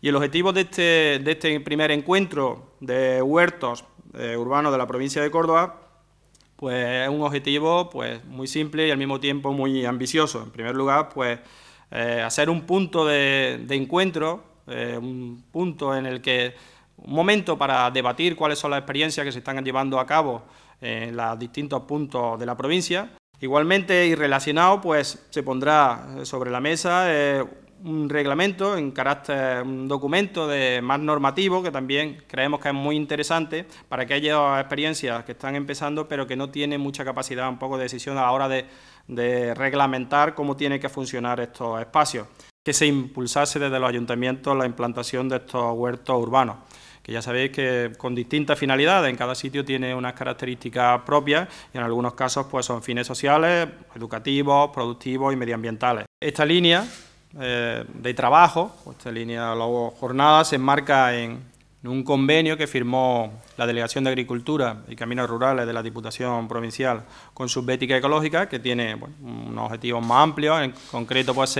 Y el objetivo de este, este primer encuentro de huertos eh, urbanos de la provincia de Córdoba pues es un objetivo pues muy simple y al mismo tiempo muy ambicioso. En primer lugar, pues eh, hacer un punto de, encuentro, eh, un punto en el que un momento para debatir cuáles son las experiencias que se están llevando a cabo en los distintos puntos de la provincia. Igualmente y relacionado, pues se pondrá sobre la mesa un reglamento en carácter, un documento de más normativo que también creemos que es muy interesante para aquellas experiencias que están empezando pero que no tienen mucha capacidad un poco de decisión a la hora de, reglamentar cómo tiene que funcionar estos espacios, que se impulsase desde los ayuntamientos la implantación de estos huertos urbanos que ya sabéis que con distintas finalidades, en cada sitio tiene unas características propias y en algunos casos pues son fines sociales, educativos, productivos y medioambientales. Esta línea eh, de trabajo, esta línea de la jornada, se enmarca en, un convenio que firmó la Delegación de Agricultura y Caminos Rurales de la Diputación Provincial con Subbética Ecológica, que tiene unos objetivos más amplios. En concreto, pues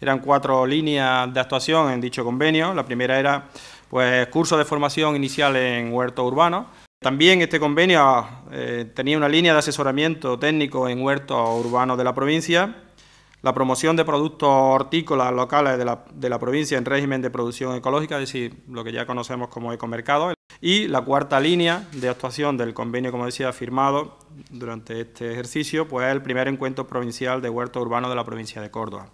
eran cuatro líneas de actuación en dicho convenio. La primera era pues cursos de formación inicial en huertos urbanos. También este convenio eh, tenía una línea de asesoramiento técnico en huertos urbanos de la provincia la promoción de productos hortícolas locales de la, de la, provincia en régimen de producción ecológica, es decir, lo que ya conocemos como ecomercado. Y la cuarta línea de actuación del convenio, como decía, firmado durante este ejercicio, pues el primer encuentro provincial de huerto urbano de la provincia de Córdoba.